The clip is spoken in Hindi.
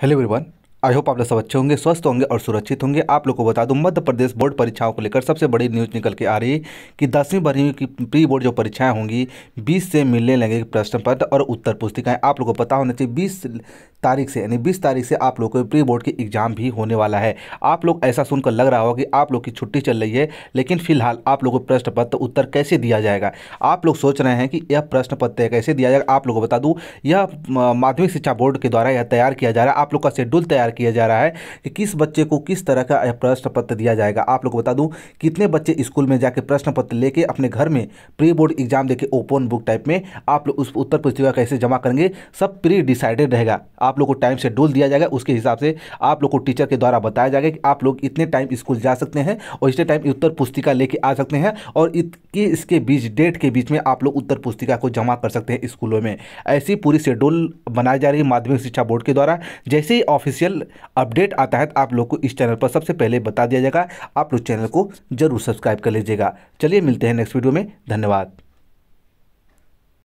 Hello everyone, आई होप आप लोग सब अच्छे होंगे स्वस्थ होंगे और सुरक्षित होंगे आप लोग को बता दूं मध्य प्रदेश बोर्ड परीक्षाओं को लेकर सबसे बड़ी न्यूज़ निकल के आ रही है कि दसवीं बारहवीं की प्री बोर्ड जो परीक्षाएं होंगी 20 से मिलने लगे प्रश्न पत्र और उत्तर पुस्तिकाएं आप लोगों को पता होना चाहिए बीस तारीख से यानी बीस तारीख से आप लोग को प्री बोर्ड की एग्ज़ाम भी होने वाला है आप लोग ऐसा सुनकर लग रहा होगा कि आप लोग की छुट्टी चल रही है लेकिन फिलहाल आप लोग को प्रश्न पत्र उत्तर कैसे दिया जाएगा आप लोग सोच रहे हैं कि यह प्रश्न पत्र कैसे दिया जाएगा आप लोग को बता दूँ यह माध्यमिक शिक्षा बोर्ड के द्वारा यह तैयार किया जा रहा है आप लोग का शेड्यूल तैयार विचार किया जा रहा है कि किस बच्चे को किस तरह का प्रश्न पत्र दिया जाएगा आप लोग बता दूं कितने बच्चे स्कूल में जाकर प्रश्न पत्र लेके अपने घर में प्री बोर्ड एग्जाम देके ओपन बुक टाइप में आप लोग उस उत्तर पुस्तिका कैसे जमा करेंगे सब प्री डिसाइडेड रहेगा आप लोग को टाइम शेड्यूल दिया जाएगा उसके हिसाब से आप लोग को टीचर के द्वारा बताया जाएगा कि आप लोग इतने टाइम स्कूल जा सकते हैं और इतने टाइम उत्तर पुस्तिका लेके आ सकते हैं और इसके बीच डेट के बीच में आप लोग उत्तर पुस्तिका को जमा कर सकते हैं स्कूलों में ऐसी पूरी शेड्यूल बनाई जा रही है माध्यमिक शिक्षा बोर्ड के द्वारा जैसे ही ऑफिशियल अपडेट आता है तो आप लोग को इस चैनल पर सबसे पहले बता दिया जाएगा आप लोग चैनल को जरूर सब्सक्राइब कर लीजिएगा चलिए मिलते हैं नेक्स्ट वीडियो में धन्यवाद